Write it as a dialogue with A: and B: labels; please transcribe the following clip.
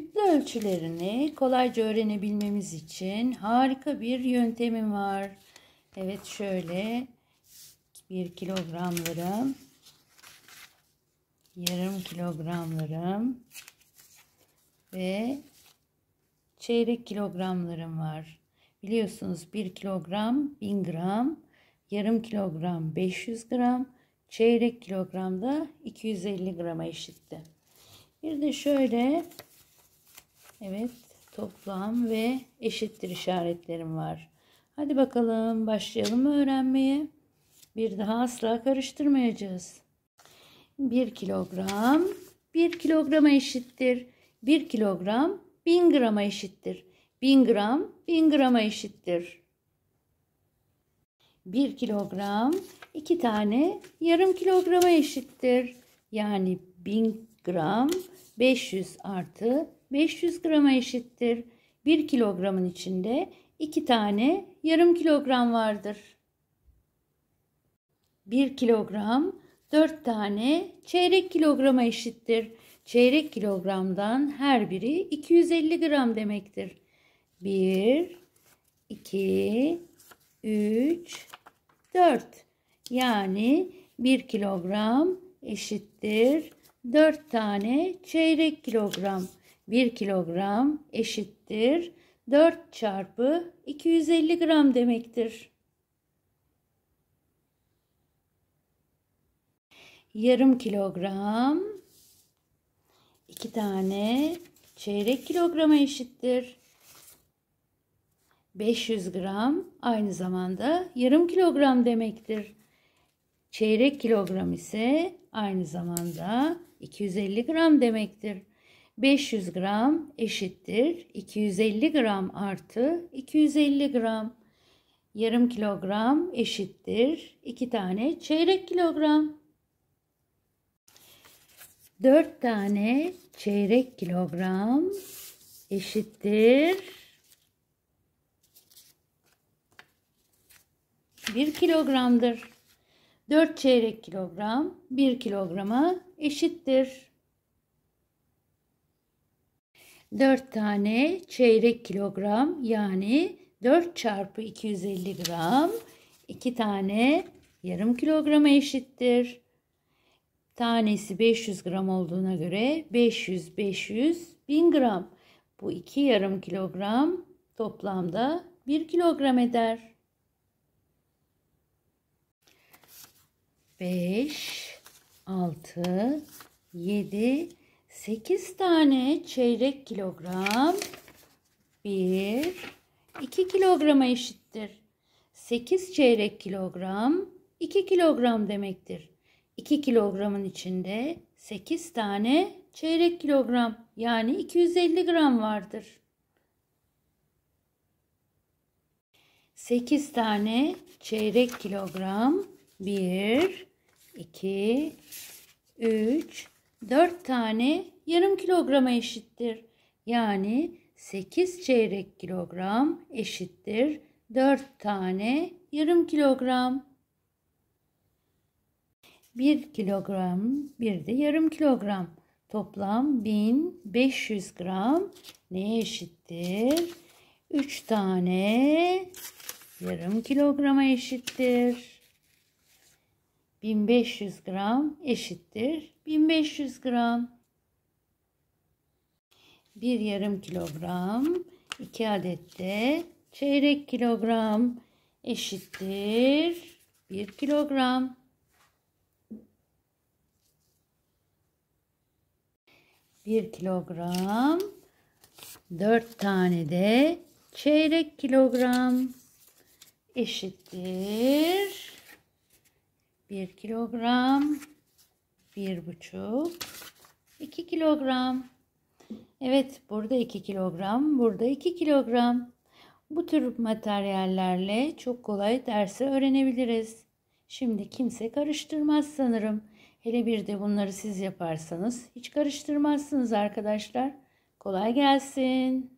A: kütle ölçülerini kolayca öğrenebilmemiz için harika bir yöntemim var. Evet şöyle 1 kilogramlarım, yarım kilogramlarım ve çeyrek kilogramlarım var. Biliyorsunuz 1 kilogram 1000 gram, yarım kilogram 500 gram, çeyrek kilogram da 250 grama eşitti. Bir de şöyle Evet toplam ve eşittir işaretlerim var. Hadi bakalım başlayalım öğrenmeye. Bir daha asla karıştırmayacağız. 1 kilogram 1 kilograma eşittir. 1 kilogram 1000 grama eşittir. 1000 gram 1000 grama eşittir. 1 kilogram 2 tane yarım kilograma eşittir. Yani 1000 gram 500 artı 500 grama eşittir. 1 kilogramın içinde 2 tane yarım kilogram vardır. 1 kilogram 4 tane çeyrek kilograma eşittir. Çeyrek kilogramdan her biri 250 gram demektir. 1, 2, 3, 4. Yani 1 kilogram eşittir 4 tane çeyrek kilogram. 1 kilogram eşittir 4 çarpı 250 gram demektir. Yarım kilogram 2 tane çeyrek kilograma eşittir. 500 gram aynı zamanda yarım kilogram demektir. Çeyrek kilogram ise aynı zamanda 250 gram demektir. 500 gram eşittir 250 gram artı 250 gram. Yarım kilogram eşittir 2 tane çeyrek kilogram. 4 tane çeyrek kilogram eşittir 1 kilogramdır. 4 çeyrek kilogram 1 kilograma eşittir. 4 tane çeyrek kilogram yani 4 çarpı 250 gram 2 tane yarım kilograma eşittir. Tanesi 500 gram olduğuna göre 500 500 1000 gram. Bu 2 yarım kilogram toplamda 1 kilogram eder. 5 6 7 8 tane çeyrek kilogram 1 2 kilograma eşittir. 8 çeyrek kilogram 2 kilogram demektir. 2 kilogramın içinde 8 tane çeyrek kilogram yani 250 gram vardır. 8 tane çeyrek kilogram 1 2 3 4 tane yarım kilograma eşittir. Yani 8 çeyrek kilogram eşittir 4 tane yarım kilogram. 1 kilogram, bir de yarım kilogram. Toplam 1500 gram neye eşittir? 3 tane yarım kilograma eşittir. 1500 gram eşittir 1500 gram. 1 yarım kilogram 2 adet de çeyrek kilogram eşittir 1 kilogram. Bir kilogram, dört tane de çeyrek kilogram eşittir 1 kilogram, 1,5, 2 kilogram. Evet burada 2 kilogram, burada 2 kilogram. Bu tür materyallerle çok kolay dersi öğrenebiliriz. Şimdi kimse karıştırmaz sanırım. Hele bir de bunları siz yaparsanız hiç karıştırmazsınız arkadaşlar. Kolay gelsin.